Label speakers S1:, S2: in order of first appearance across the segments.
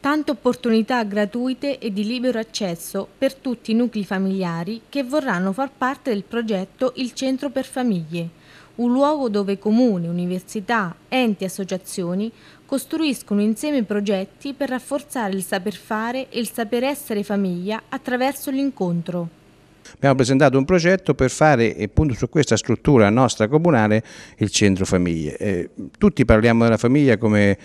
S1: Tante opportunità gratuite e di libero accesso per tutti i nuclei familiari che vorranno far parte del progetto Il Centro per Famiglie, un luogo dove comuni, università, enti e associazioni costruiscono insieme progetti per rafforzare il saper fare e il saper essere famiglia attraverso l'incontro.
S2: Abbiamo presentato un progetto per fare appunto su questa struttura nostra comunale il centro famiglie. Eh, tutti parliamo della famiglia come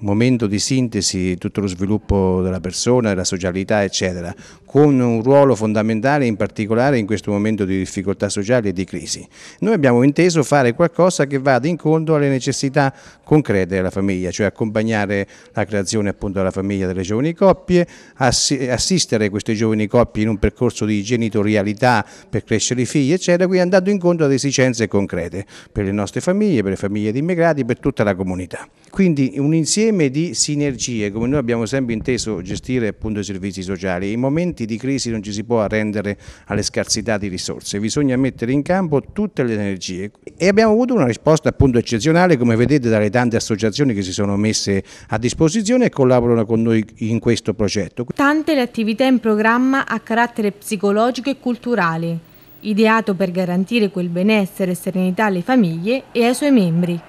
S2: momento di sintesi di tutto lo sviluppo della persona, della socialità eccetera, con un ruolo fondamentale in particolare in questo momento di difficoltà sociali e di crisi. Noi abbiamo inteso fare qualcosa che vada incontro alle necessità concrete della famiglia, cioè accompagnare la creazione appunto della famiglia delle giovani coppie, assistere queste giovani coppie in un percorso di genitorialità per crescere i figli eccetera, quindi andando incontro ad esigenze concrete per le nostre famiglie, per le famiglie di immigrati, per tutta la comunità. Quindi un insieme insieme di sinergie, come noi abbiamo sempre inteso gestire appunto i servizi sociali, in momenti di crisi non ci si può arrendere alle scarsità di risorse, bisogna mettere in campo tutte le energie e abbiamo avuto una risposta appunto eccezionale come vedete dalle tante associazioni che si sono messe a disposizione e collaborano con noi in questo progetto.
S1: Tante le attività in programma a carattere psicologico e culturale, ideato per garantire quel benessere e serenità alle famiglie e ai suoi membri.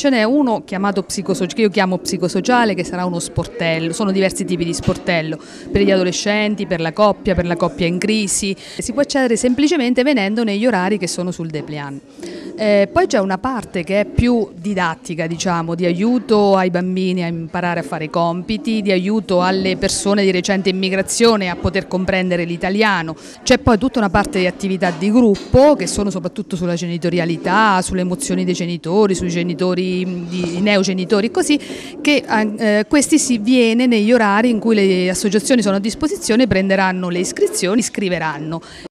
S1: Ce n'è uno chiamato psicosociale, che io chiamo psicosociale, che sarà uno
S3: sportello, sono diversi tipi di sportello, per gli adolescenti, per la coppia, per la coppia in crisi. Si può accedere semplicemente venendo negli orari che sono sul Deplian. Eh, poi c'è una parte che è più didattica, diciamo, di aiuto ai bambini a imparare a fare i compiti, di aiuto alle persone di recente immigrazione a poter comprendere l'italiano. C'è poi tutta una parte di attività di gruppo che sono soprattutto sulla genitorialità, sulle emozioni dei genitori, sui genitori, i neogenitori, così, che eh, questi si viene negli orari in cui le associazioni sono a disposizione, prenderanno le iscrizioni, scriveranno.